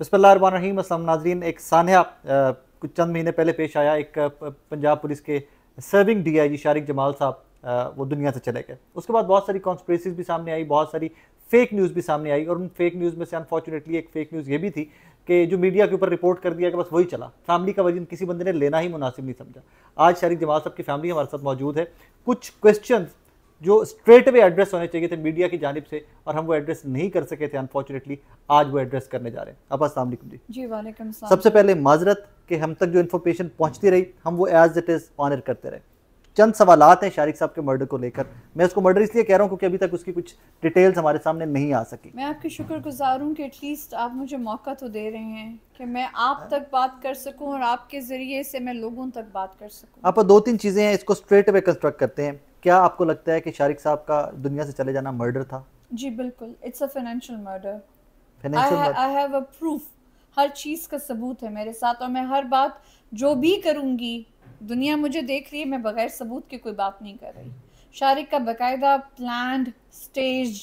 बसमीम असलम नाजरीन एक सान्या कुछ चंद महीने पहले पेश आया एक पंजाब पुलिस के सर्विंग डीआईजी शारिक जमाल साहब वो दुनिया से चले गए उसके बाद बहुत सारी कॉन्स्परेसीज भी सामने आई बहुत सारी फेक न्यूज़ भी सामने आई और उन फेक न्यूज़ में से अनफॉर्चुनेटली एक फेक न्यूज़ ये भी थी कि जो मीडिया के ऊपर रिपोर्ट कर दिया कि बस वही चला फैमिली का वजन किसी बंदे ने लेना ही मुनासिब नहीं समझा आज शारिक जमाल साहब की फैमिली हमारे साथ मौजूद है कुछ क्वेश्चन जो स्ट्रेट वे एड्रेस होने चाहिए थे मीडिया की जानब से और हम वो एड्रेस नहीं कर सके थे अनफॉर्चुनेटली आज वो एड्रेस करने जा रहे हैं अब असल जी जी वालेकुम सबसे पहले माजरत के हम तक जो इन्फॉर्मेशन पहुँचती रही हम वो एज इट इज़ ऑनर करते रहे चंद सवाल हैं शारिक साहब के मर्डर को लेकर मैं उसको मर्डर इसलिए कह रहा हूँ क्योंकि अभी तक उसकी कुछ डिटेल्स हमारे सामने नहीं आ सकी मैं आपकी शुक्रगुजार हूँ कि एटलीस्ट आप मुझे मौका तो दे रहे हैं कि मैं आप तक बात कर सकूँ और आपके ज़रिए से मैं लोगों तक बात कर सकूँ आप दो तीन चीज़ें हैं इसको स्ट्रेट वे कंस्ट्रक्ट करते हैं क्या आपको लगता है कि शारिक साहब का दुनिया से चले जाना मर्डर था जी बिल्कुल it's a financial murder I have a proof हर चीज का सबूत है मेरे साथ और मैं हर बात जो भी करूंगी दुनिया मुझे देख रही है मैं बगैर सबूत के कोई बात नहीं कर रही शारिक का बकायदा प्लान स्टेज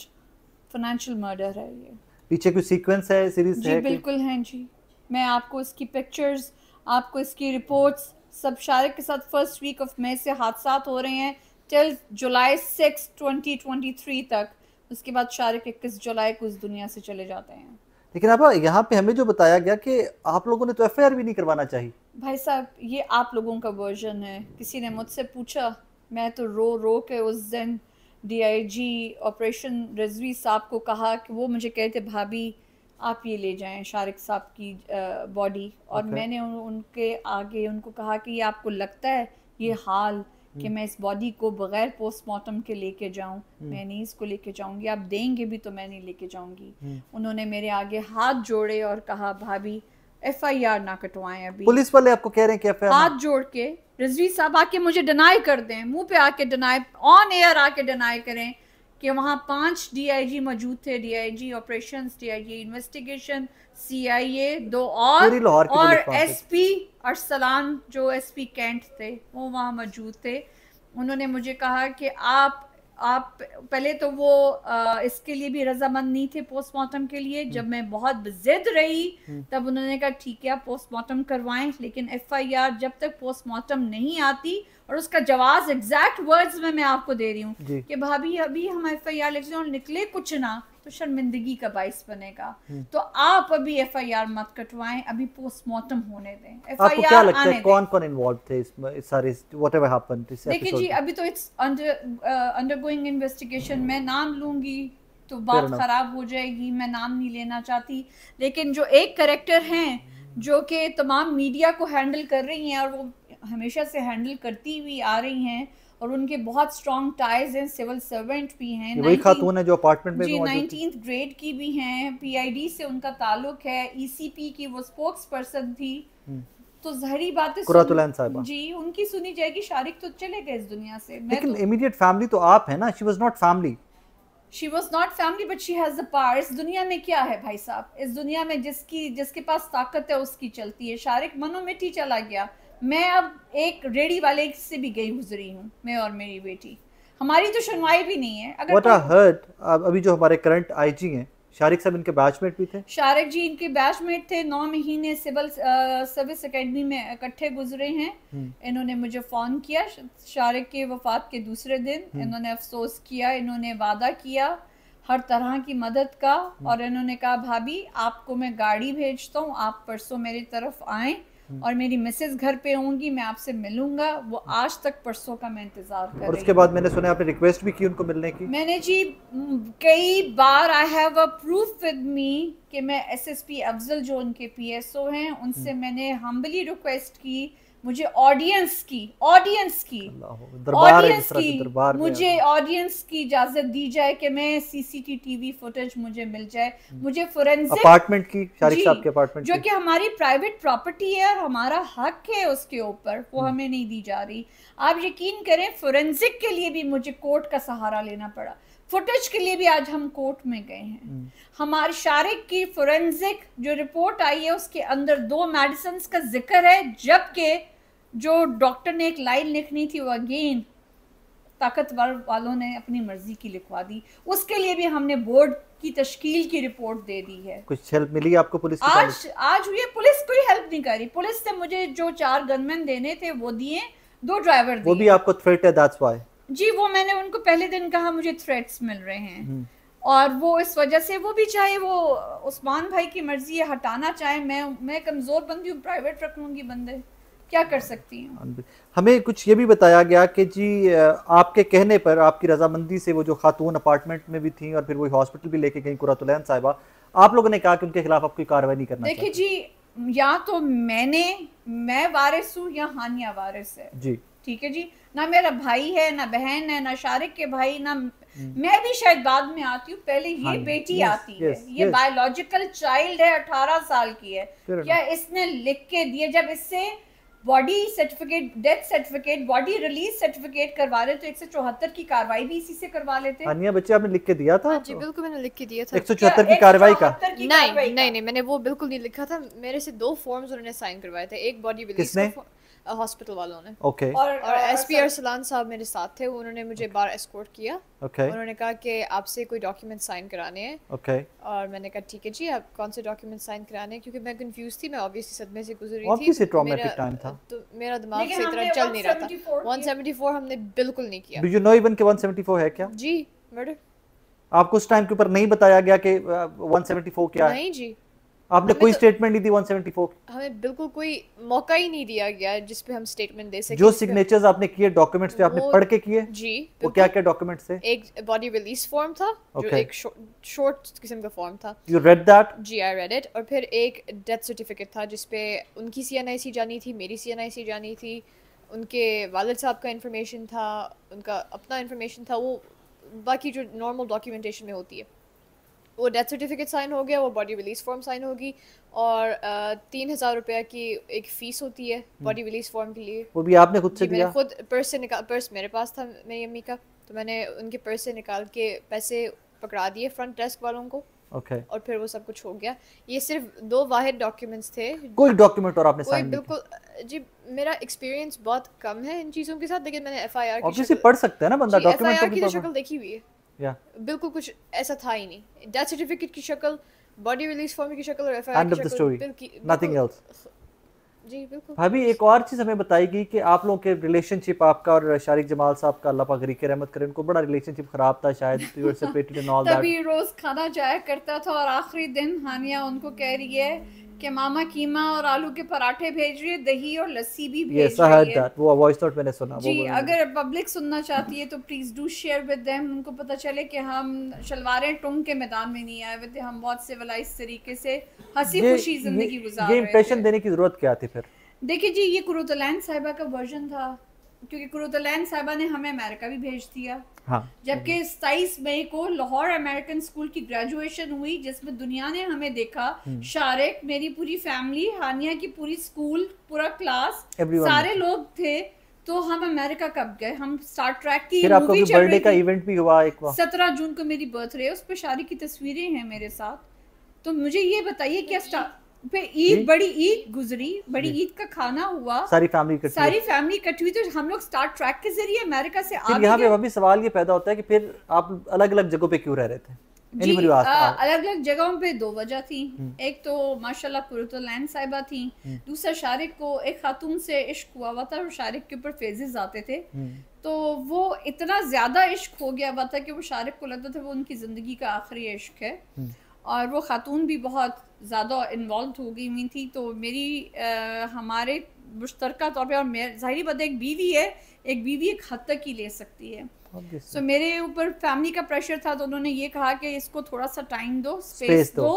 फाइनेंशियल मर्डर है ये पीछे कोई सीक्वेंस है सीरीज जी है बिल्कुल हैं जी मैं आपको इसकी पिक्चर्स आपको इसकी रिपोर्ट्स सब शारिक के साथ फर्स्ट वीक ऑफ मई से हादसा हो रहे हैं till July six twenty twenty three तक उसके बाद शारिक इक्कीस जुलाई को इस दुनिया से चले जाते हैं लेकिन आप यहाँ पे हमें जो बताया गया कि आप लोगों ने तो एफ भी नहीं करवाना चाहिए भाई साहब ये आप लोगों का वर्जन है किसी ने मुझसे पूछा मैं तो रो रो के उस दिन डीआईजी ऑपरेशन रजवी साहब को कहा कि वो मुझे कहते भाभी आप ये ले जाएं शारिक साहब की बॉडी और okay. मैंने उन, उनके आगे उनको कहा कि ये आपको लगता है ये हम्म। हाल हम्म। कि मैं इस बॉडी को बगैर पोस्टमार्टम के लेके जाऊं हम्म। मैं नहीं इसको लेके जाऊंगी आप देंगे भी तो मैं नहीं लेके जाऊंगी हम्म। उन्होंने मेरे आगे हाथ जोड़े और कहा भाभी एफ आई आर ना कटवाएं अभी पुलिस वाले आपको कह रहे हैं कि हाथ जोड़ के रजवी साहब आके मुझे डिनाई कर दें मुंह पे आके डिनाई ऑन एयर आके डिनाई करें कि वहाँ पांच डीआईजी मौजूद थे DIG operations DIG investigation CIA दो और तो और एसपी अरसलान जो एसपी कैंट थे वो वहाँ मौजूद थे उन्होंने मुझे कहा कि आप आप पहले तो वो आ, इसके लिए भी रजामंद नहीं थे पोस्टमार्टम के लिए हम्म। जब मैं बहुत जिद रही हम्म। तब उन्होंने कहा ठीक है आप पोस्टमार्टम करवाएं लेकिन एफआईआर जब तक पोस्टमार्टम नहीं आती और उसका जवाब एग्जैक्ट वर्ड्स में मैं आपको दे रही हूँ कि भाभी अभी हम एफ आई आर लिख और निकले कुछ ना तो शर्मिंदगी का बायस बनेगा हम्म। तो आप अभी एफआईआर मत कटवाएं अभी पोस्टमार्टम होने दें एफ एफआईआर आने कौन कौन इन्वॉल्व थे इसमें देखिए जी अभी तो इट्स अंडर अंडरगोइंग इन्वेस्टिगेशन मैं नाम लूंगी तो बात खराब हो जाएगी मैं नाम नहीं लेना चाहती लेकिन जो एक करेक्टर हैं हम्म। जो कि तमाम मीडिया को हैंडल कर रही हैं और वो हमेशा से हैंडल करती हुई आ रही हैं और उनके बहुत स्ट्रॉन्ग टाइज हैं सिविल सर्वेंट भी हैं वही खातून है जो अपार्टमेंट में जी नाइनटीन ग्रेड की भी हैं पीआईडी से उनका ताल्लुक है ईसीपी e की वो स्पोक्स पर्सन थी हम्म। तो जहरी बात है जी उनकी सुनी जाएगी शारिक तो चले गए इस दुनिया से लेकिन इमीडिएट तो- फैमिली तो आप है ना she was not family she was not family but she has the power इस दुनिया में क्या है भाई साहब इस दुनिया में जिसकी जिसके पास ताकत है उसकी चलती है शारिक मनोमिटी चला गया मैं अब एक रेडी वाले से भी गई गुजरी हूँ मैं और मेरी बेटी हमारी तो सुनवाई भी नहीं है अगर What I heard, अभी जो हमारे करंट आईजी हैं शारिक साहब इनके बैचमेट भी थे शारिक जी इनके बैचमेट थे नौ महीने सिविल सर्विस एकेडमी में इकट्ठे गुजरे हैं हम्म। इन्होंने मुझे फ़ोन किया शारिक के वफात के दूसरे दिन हम्म। इन्होंने अफसोस किया इन्होंने वादा किया हर तरह की मदद का हम्म। और इन्होंने कहा भाभी आपको मैं गाड़ी भेजता हूँ आप परसों मेरी तरफ आए और मेरी मिसेज घर पे होंगी मैं आपसे मिलूंगा वो आज तक परसों का मैं इंतजार कर और उसके बाद मैंने सुना आपने रिक्वेस्ट भी की उनको मिलने की मैंने जी कई बार I have a proof with me कि मैं एसएसपी अफजल जो उनके पीएसओ हैं उनसे हम्म। मैंने हम्बली रिक्वेस्ट की मुझे ऑडियंस की ऑडियंस की ऑडियंस की मुझे ऑडियंस की इजाजत दी जाए कि मैं सीसीटीवी फुटेज मुझे मिल जाए हम्म। मुझे फोरेंसिक अपार्टमेंट की साहब के अपार्टमेंट जो कि हमारी प्राइवेट प्रॉपर्टी है और हमारा हक है उसके ऊपर वो हम्म। हमें नहीं दी जा रही आप यकीन करें फोरेंसिक के लिए भी मुझे कोर्ट का सहारा लेना पड़ा फुटेज के लिए भी आज हम कोर्ट में गए हैं हम्म। हमारे शारिक की फोरेंसिक जो रिपोर्ट आई है उसके अंदर दो मेडिसिन का जिक्र है जबकि जो डॉक्टर ने एक लाइन लिखनी थी वो अगेन ताकतवर वालों ने अपनी मर्जी की लिखवा दी उसके लिए भी हमने बोर्ड की तश्कील की रिपोर्ट दे दी है कुछ हेल्प मिली आपको पुलिस की आज आज हुई पुलिस कोई हेल्प नहीं करी पुलिस से मुझे जो चार गनमैन देने थे वो दिए दो ड्राइवर वो भी आपको थ्रेट है जी वो मैंने उनको पहले दिन कहा मुझे थ्रेट्स मिल रहे हैं हम्म। और वो इस वजह से वो भी चाहे वो उस्मान भाई की मर्जी है हटाना चाहे मैं मैं कमज़ोर बंदी हूँ प्राइवेट रख बंदे क्या कर सकती हैं हाँ, हमें कुछ ये भी बताया गया कि जी आपके कहने पर आपकी रजामंदी से वो जो खातून अपार्टमेंट में भी थी और फिर वो हॉस्पिटल भी लेके गई कुरातुलैन साहिबा आप लोगों ने कहा कि उनके खिलाफ आप कार्रवाई नहीं करना देखिए जी या तो मैंने मैं वारिस हूँ या हानिया वारिस है जी ठीक है जी ना मेरा भाई है ना बहन है ना शारिक के भाई ना हम्म। मैं भी शायद बाद में आती हूँ पहले ये हाँ, बेटी येस, आती येस, है ये बायोलॉजिकल चाइल्ड है अठारह साल की है क्या इसने लिख के दिए जब इससे body certificate death certificate body release certificate करवा रहे तो एक सौ चौहत्तर की कार्रवाई भी इसी से करवा लेते हैं अनिया बच्चे आपने लिख के दिया था हाँ जी बिल्कुल मैंने लिख के दिया था एक सौ चौहत्तर की कार्रवाई का नहीं नहीं नहीं मैंने वो बिल्कुल नहीं लिखा था मेरे से दो फॉर्म्स उन्होंने साइन करवाए थे एक बॉडी रिलीज हॉस्पिटल वालों ने ओके okay. और, और, और एस पी आर सलान साहब मेरे साथ थे उन्होंने मुझे बार एस्कोर्ट किया ओके okay. उन्होंने कहा कि आपसे कोई डॉक्यूमेंट साइन कराने हैं ओके और मैंने कहा ठीक है जी आप कौन से डॉक्यूमेंट साइन कराने हैं क्योंकि मैं कंफ्यूज थी मैं ऑब्वियसली सदमे से गुजर रही थी मेरा, था तो मेरा दिमाग से इतना चल नहीं रहा था 174 हमने बिल्कुल नहीं किया डू यू नो इवन कि 174 है क्या जी मर्डर आपको उस टाइम के ऊपर नहीं बताया गया कि 174 क्या है नहीं जी आपने कोई स्टेटमेंट तो, नहीं दी 174 हमें बिल्कुल कोई मौका ही नहीं दिया गया जिस पे हम स्टेटमेंट दे सके जो सिग्नेचर्स आपने किए डॉक्यूमेंट्स पे आपने पढ़ के किए जी वो क्या क्या डॉक्यूमेंट्स थे एक बॉडी रिलीज फॉर्म था okay. जो एक शॉर्ट शो, किस्म का फॉर्म था यू रेड दैट जी आई रेड इट और फिर एक डेथ सर्टिफिकेट था जिस पे उनकी सीएनआईसी जानी थी मेरी सीएनआईसी जानी थी उनके वालिद साहब का इंफॉर्मेशन था उनका अपना इंफॉर्मेशन था वो बाकी जो नॉर्मल डॉक्यूमेंटेशन में होती है वो डेथ सर्टिफिकेट साइन हो गया वो बॉडी रिलीज फॉर्म साइन होगी और तीन हज़ार रुपया की एक फ़ीस होती है बॉडी रिलीज फॉर्म के लिए वो भी आपने खुद से दिया खुद पर्स से निकाल पर्स मेरे पास था मेरी अम्मी का तो मैंने उनके पर्स से निकाल के पैसे पकड़ा दिए फ्रंट डेस्क वालों को ओके okay. और फिर वो सब कुछ हो गया ये सिर्फ दो वाहिद डॉक्यूमेंट्स थे कोई डॉक्यूमेंट और आपने साइन बिल्कुल जी मेरा एक्सपीरियंस बहुत कम है इन चीज़ों के साथ लेकिन मैंने एफआईआर की तो पढ़ सकता है ना बंदा डॉक्यूमेंट की शक्ल देखी हुई है बिल्कुल कुछ ऐसा था ही नहीं डेथ सर्टिफिकेट की शक्ल बॉडी रिलीज फॉर्म की शक्ल और एफआईआर की शक्ल बिल्कुल नथिंग एल्स जी बिल्कुल भाभी एक और चीज़ हमें बताई गई कि आप लोगों के रिलेशनशिप आपका और शारिक जमाल साहब का अल्लाह पाक के रहमत करे उनको बड़ा रिलेशनशिप खराब था शायद you are separated and all that तभी रोज खाना जाया करता था और आखिरी दिन हानिया उनको कह रही है कि मामा कीमा और आलू के पराठे भेज रही है दही और लस्सी भी भेज yes, रही है वो वॉइस नोट मैंने सुना जी वो अगर पब्लिक सुनना चाहती है तो please do share with them उनको पता चले कि हम शलवारें टोंग के मैदान में नहीं आए थे हम बहुत सिविलाइज तरीके से हंसी खुशी जिंदगी गुजार ये इंप्रेशन देने की जरूरत क्या थी फिर देखिए जी ये कुरुतलैन साहिबा का वर्जन था क्योंकि कुरुतलैन साहबा ने हमें अमेरिका भी भेज दिया हाँ, जबकि सताईस मई को लाहौर अमेरिकन स्कूल की ग्रेजुएशन हुई जिसमें दुनिया ने हमें देखा हम्म। शारिक मेरी पूरी फैमिली हानिया की पूरी स्कूल पूरा क्लास सारे लोग थे तो हम अमेरिका कब गए हम स्टार ट्रैक की मूवी बर्थडे का इवेंट भी हुआ एक सत्रह जून को मेरी बर्थडे है उस पर शारिक की तस्वीरें हैं मेरे साथ तो मुझे ये बताइए क्या स्टार फिर ईद बड़ी ईद गुजरी बड़ी ईद का खाना हुआ सारी फैमिली कट सारी फैमिली इकट्ठी हुई तो हम लोग स्टार ट्रैक के जरिए अमेरिका से आ यहाँ पे अभी सवाल ये पैदा होता है कि फिर आप अलग अलग जगहों पे क्यों रह रहे थे जी अलग अलग जगहों पे दो वजह थी हम्म। एक तो माशाल्लाह पुरतुलैन तो साहिबा थी हम्म। दूसरा शारिक को एक खातून से इश्क हुआ हुआ था और शारिक के ऊपर फेजेज आते थे हम्म। तो वो इतना ज्यादा इश्क हो गया हुआ था कि वो शारिक को लगता था वो उनकी जिंदगी का आखिरी इश्क है और वो खातून भी बहुत ज़्यादा इन्वॉल्व हो गई हुई थी तो मेरी आ, हमारे मुश्तरका तौर पर और मेरे ज़ाहिर बात है एक बीवी है एक बीवी एक हद तक ही ले सकती है सो so, मेरे ऊपर फैमिली का प्रेशर था तो उन्होंने ये कहा कि इसको थोड़ा सा टाइम दो स्पेस दो,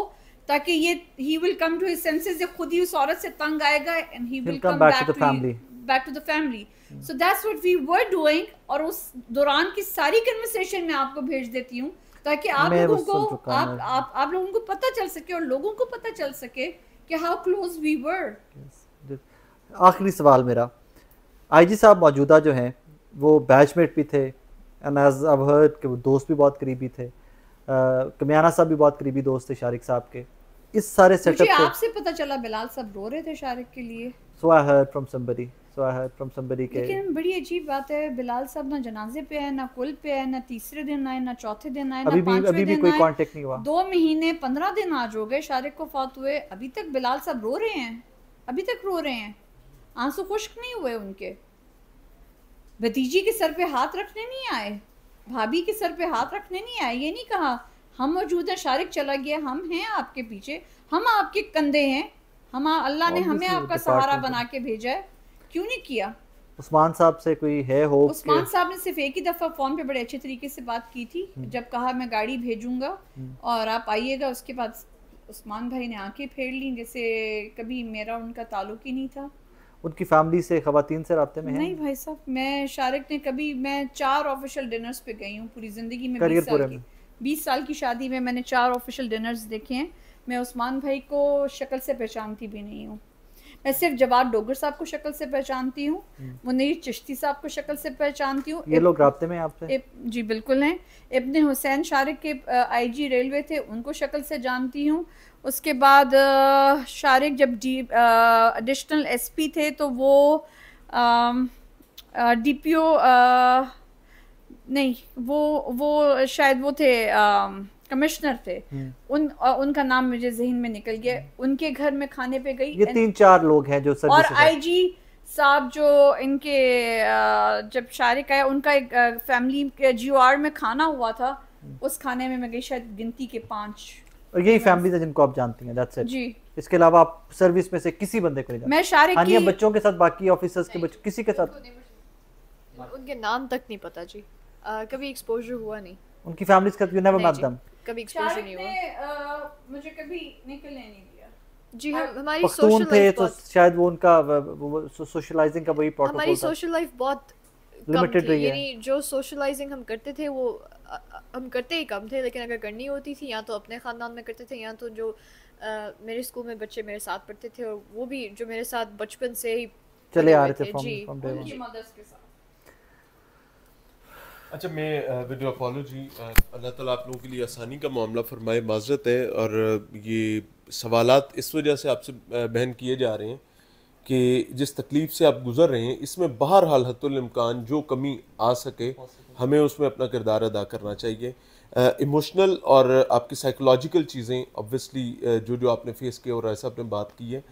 ताकि ये ही will come to his senses ये खुद ही उस औरत से तंग आएगा and he will come back to the family back to the family so that's what we were doing और उस दौरान की सारी कन्वर्सेशन मैं आपको भेज देती हूं ताकि आप लोगों को आप आप आप लोगों को पता चल सके और लोगों को पता चल सके कि हाउ क्लोज वी वर आखिरी सवाल मेरा आईजी साहब मौजूदा जो हैं वो बैचमेट भी थे एंड एज अब हर्ड के दोस्त भी बहुत करीबी थे कमियाना साहब भी बहुत करीबी दोस्त थे शारिक साहब के इस सारे सेटअप आपसे पता चला बिलाल साहब रो रहे थे शारिक के लिए so I heard from somebody लेकिन बड़ी अजीब बात है बिलाल साहब ना जनाजे पे है ना कुल पे है ना तीसरे दिन आए ना चौथे दिन आए अभी ना भी अभी भी नहीं हुआ दो महीने पंद्रह दिन आज हो गए शारिक को फौत हुए अभी तक बिलाल साहब रो रहे हैं अभी तक रो रहे हैं आंसू खुश्क नहीं हुए उनके भतीजी के सर पे हाथ रखने नहीं आए भाभी के सर पे हाथ रखने नहीं आए ये नहीं कहा हम मौजूद हैं शारिक चला गया हम हैं आपके पीछे हम आपके कंधे हैं हम अल्लाह ने हमें आपका सहारा बना के भेजा है क्यों नहीं किया उस्मान साहब से कोई है हो उस्मान साहब ने सिर्फ एक ही दफ़ा फ़ोन पे बड़े अच्छे तरीके से बात की थी हम्म। जब कहा मैं गाड़ी भेजूंगा हम्म। और आप आइएगा उसके बाद उस्मान भाई ने आंखें फेर ली जैसे कभी मेरा उनका ताल्लुक ही नहीं था उनकी फैमिली से खातन से रबते में नहीं भाई साहब मैं शारिक ने कभी मैं चार ऑफिशियल डिनर्स पे गई हूँ पूरी ज़िंदगी में बीस साल की बीस साल की शादी में मैंने चार ऑफिशियल डिनर्स देखे हैं मैं उस्मान भाई को शक्ल से पहचानती भी नहीं हूँ मैं सिर्फ जवाब डोगर साहब को शक्ल से पहचानती हूँ मुनीर चिश्ती साहब को शक्ल से पहचानती हूँ ये लोग रबते में आपसे जी बिल्कुल हैं इबन हुसैन शारिक के आईजी रेलवे थे उनको शक्ल से जानती हूँ उसके बाद शारिक जब डी एडिशनल एस थे तो वो डीपीओ नहीं वो वो शायद वो थे आ, कमिश्नर थे हम्म। उन उनका नाम मुझे जहन में निकल गया हम्म। उनके घर में खाने पे गई ये तीन चार लोग हैं जो और आईजी साहब जो इनके जब शारिक आया उनका एक फैमिली जी में खाना हुआ था हम्म। उस खाने में मैं गई शायद गिनती के पांच और यही फैमिली है जिनको आप जानती हैं दैट्स इट जी इसके अलावा आप सर्विस में से किसी बंदे को मैं शारिक हाँ की बच्चों के साथ बाकी ऑफिसर्स के बच्चों किसी के साथ उनके नाम तक नहीं पता जी कभी एक्सपोजर हुआ नहीं उनकी family you never met them कभी एक्सपोजर नहीं हुआ मुझे कभी निकलने नहीं जी हम हमारी सोशल लाइफ तो शायद वो उनका सोशलाइजिंग का वही प्रोटोकॉल हमारी सोशल लाइफ बहुत लिमिटेड रही है जो सोशलाइजिंग हम करते थे वो हम करते ही कम थे लेकिन अगर करनी होती थी या तो अपने ख़ानदान में करते थे या तो जो आ, मेरे स्कूल में बच्चे मेरे साथ पढ़ते थे और वो भी जो मेरे साथ बचपन से ही चले आ रहे थे फ्रॉम फ्रॉम जी अच्छा मैं विद अपॉलोजी अल्लाह ताला आप लोगों के लिए आसानी का मामला फरमाए माजरत है और ये सवालात इस वजह से आपसे बहन किए जा रहे हैं कि जिस तकलीफ़ से आप गुज़र रहे हैं इसमें बाहर हाल हतुलमकान जो कमी आ सके हमें उसमें अपना किरदार अदा करना चाहिए इमोशनल और आपकी साइकोलॉजिकल चीज़ें ऑब्वियसली जो जो आपने फेस किया और ऐसा आपने बात की है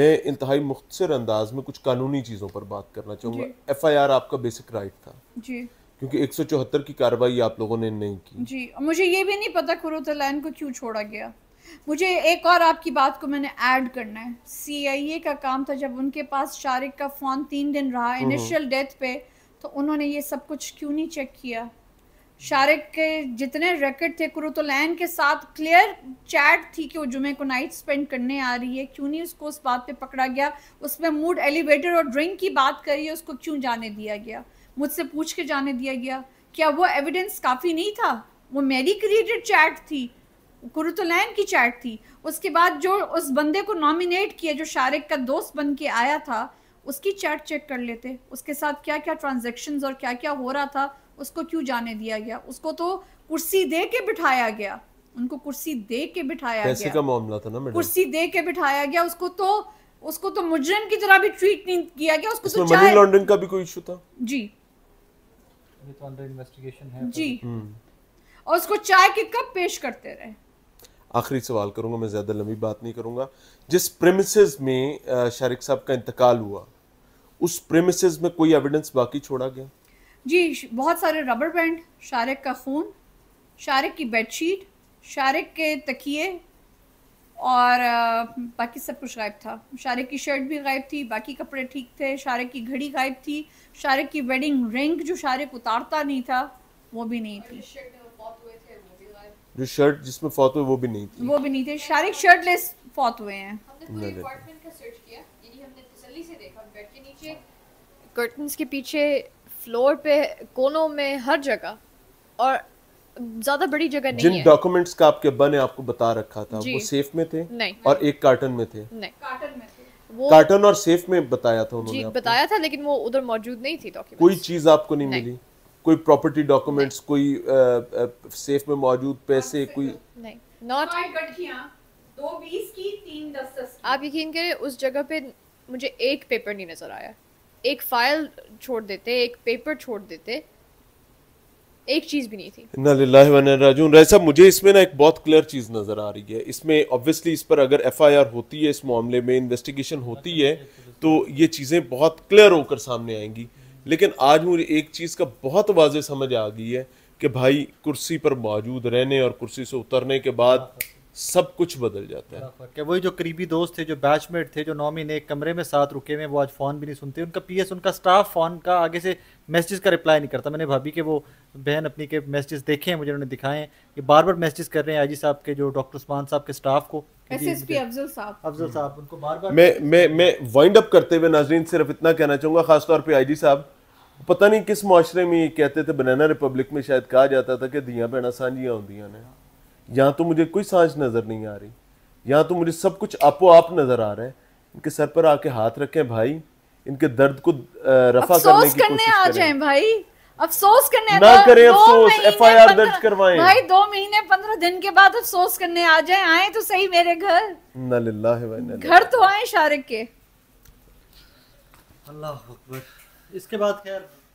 मैं इंतहाई मुख्तर अंदाज में कुछ कानूनी चीज़ों पर बात करना चाहूँगा एफ़ आई आर आपका बेसिक राइट था जी क्योंकि 174 की कार्रवाई आप लोगों ने नहीं की जी मुझे ये भी नहीं पता लाइन को क्यों छोड़ा गया मुझे एक और आपकी बात को मैंने ऐड करना है सीआईए का काम था जब उनके पास शारिक का फोन तीन दिन रहा इनिशियल हम्म, डेथ हम्म। पे तो उन्होंने ये सब कुछ क्यों नहीं चेक किया शारिक के जितने रैकेट थे कुरुतुलैन तो के साथ क्लियर चैट थी कि वो जुमे को नाइट स्पेंड करने आ रही है क्यों नहीं उसको उस बात पे पकड़ा गया उसमें मूड एलिवेटर और ड्रिंक की बात करी है उसको क्यों जाने दिया गया मुझसे पूछ के जाने दिया गया क्या वो एविडेंस काफ़ी नहीं था वो मेरी क्रिएटेड चैट थी कुरुतुलैन तो की चैट थी उसके बाद जो उस बंदे को नॉमिनेट किया जो शारिक का दोस्त बन के आया था उसकी चैट चेक कर लेते उसके साथ क्या क्या ट्रांजेक्शन और क्या क्या हो रहा था उसको क्यों जाने दिया गया उसको तो कुर्सी दे के बिठाया गया उनको कुर्सी दे के बिठाया गया का मामला था ना कुर्सी दे के बिठाया गया उसको तो उसको तो मुजरिम की तरह भी ट्रीट नहीं किया गया उसको तो मनी लॉन्ड्रिंग का भी कोई इशू था जी तो अंडर इन्वेस्टिगेशन है जी हम्म। और उसको चाय के कप पेश करते रहे आखिरी सवाल करूंगा मैं ज़्यादा लंबी बात नहीं करूंगा जिस प्रेमिसेस में शारिक साहब का इंतकाल हुआ उस प्रेमिसेस में कोई एविडेंस बाकी छोड़ा गया जी बहुत सारे रबर बैंड शारिक का खून शारिक की बेडशीट शारिक के तकिए और बाकी सब कुछ गायब था शारिक की शर्ट भी गायब थी बाकी कपड़े ठीक थे शारिक की घड़ी गायब थी शारिक की वेडिंग रिंग जो शारिक उतारता नहीं था वो भी नहीं थी जो शर्ट जिसमें फौत हुए वो भी नहीं थी वो भी नहीं थे शारिक शर्टलेस फौत हुए हैं हमने पूरे अपार्टमेंट का सर्च किया यानी हमने तसल्ली से देखा बेड के नीचे कर्टन्स के पीछे फ्लोर पे कोनों में हर जगह और ज्यादा बड़ी जगह नहीं जिन डॉक्यूमेंट्स का आपके अब्बा ने आपको बता रखा था वो सेफ में थे नहीं और एक कार्टन में थे नहीं कार्टन में थे कार्टन और सेफ में बताया था उन्होंने बताया था लेकिन वो उधर मौजूद नहीं थी डॉक्यूमेंट कोई चीज आपको नहीं, नहीं मिली कोई प्रॉपर्टी डॉक्यूमेंट्स कोई आ, आ, सेफ में मौजूद पैसे कोई नहीं नॉट दो बीस की तीन दस आप यकीन करें उस जगह पे मुझे एक पेपर नहीं नजर आया एक फाइल छोड़ देते एक पेपर छोड़ देते एक चीज भी नहीं थी राजू राय साहब मुझे इसमें ना एक बहुत क्लियर चीज नजर आ रही है इसमें ऑब्वियसली इस पर अगर एफआईआर होती है इस मामले में इन्वेस्टिगेशन होती है तो ये चीजें बहुत क्लियर होकर सामने आएंगी लेकिन आज मुझे एक चीज का बहुत वाजे समझ आ गई है कि भाई कुर्सी पर मौजूद रहने और कुर्सी से उतरने के बाद सब कुछ बदल जाता है फर्क है वही जो करीबी दोस्त थे जो बैचमेट थे जो नौ महीने एक कमरे में साथ रुके हुए वो आज फ़ोन भी नहीं सुनते उनका पीएस उनका स्टाफ फ़ोन का आगे से मैसेज का रिप्लाई नहीं करता मैंने भाभी के वो बहन अपनी के मैसेज देखे हैं मुझे उन्होंने दिखाए हैं ये बार बार मैसेज कर रहे हैं आई साहब के जो डॉक्टर उस्मान साहब के स्टाफ को अफजल साहब उनको बार बार मैं मैं मैं वाइंड अप करते हुए नाजरीन सिर्फ इतना कहना चाहूंगा खासतौर पर आई साहब पता नहीं किस माशरे में कहते थे बनाना रिपब्लिक में शायद कहा जाता था कि धियाँ भैन साझियाँ होंदियाँ ने यहाँ तो मुझे कोई सांझ नज़र नहीं आ रही यहाँ तो मुझे सब कुछ आपो आप नज़र आ रहा है इनके सर पर आके हाथ रखें भाई इनके दर्द को रफा करने की करने आ जाए भाई अफसोस करने ना करें अफसोस एफ आई आर दर्ज करवाए भाई दो महीने पंद्रह दिन के बाद अफसोस करने आ जाए आए तो सही मेरे घर घर तो आए शारिक के अल्लाह इसके बाद खैर